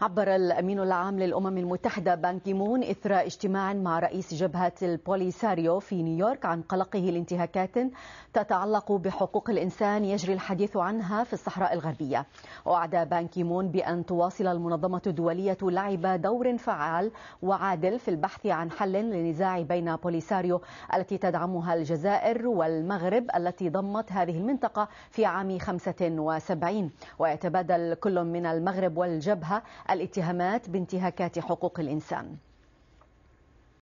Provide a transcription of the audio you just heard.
عبر الأمين العام للأمم المتحدة مون إثر اجتماع مع رئيس جبهة البوليساريو في نيويورك عن قلقه لانتهاكات تتعلق بحقوق الإنسان يجري الحديث عنها في الصحراء الغربية وعد مون بأن تواصل المنظمة الدولية لعب دور فعال وعادل في البحث عن حل للنزاع بين بوليساريو التي تدعمها الجزائر والمغرب التي ضمت هذه المنطقة في عام 75 ويتبادل كل من المغرب والجبهة الاتهامات بانتهاكات حقوق الإنسان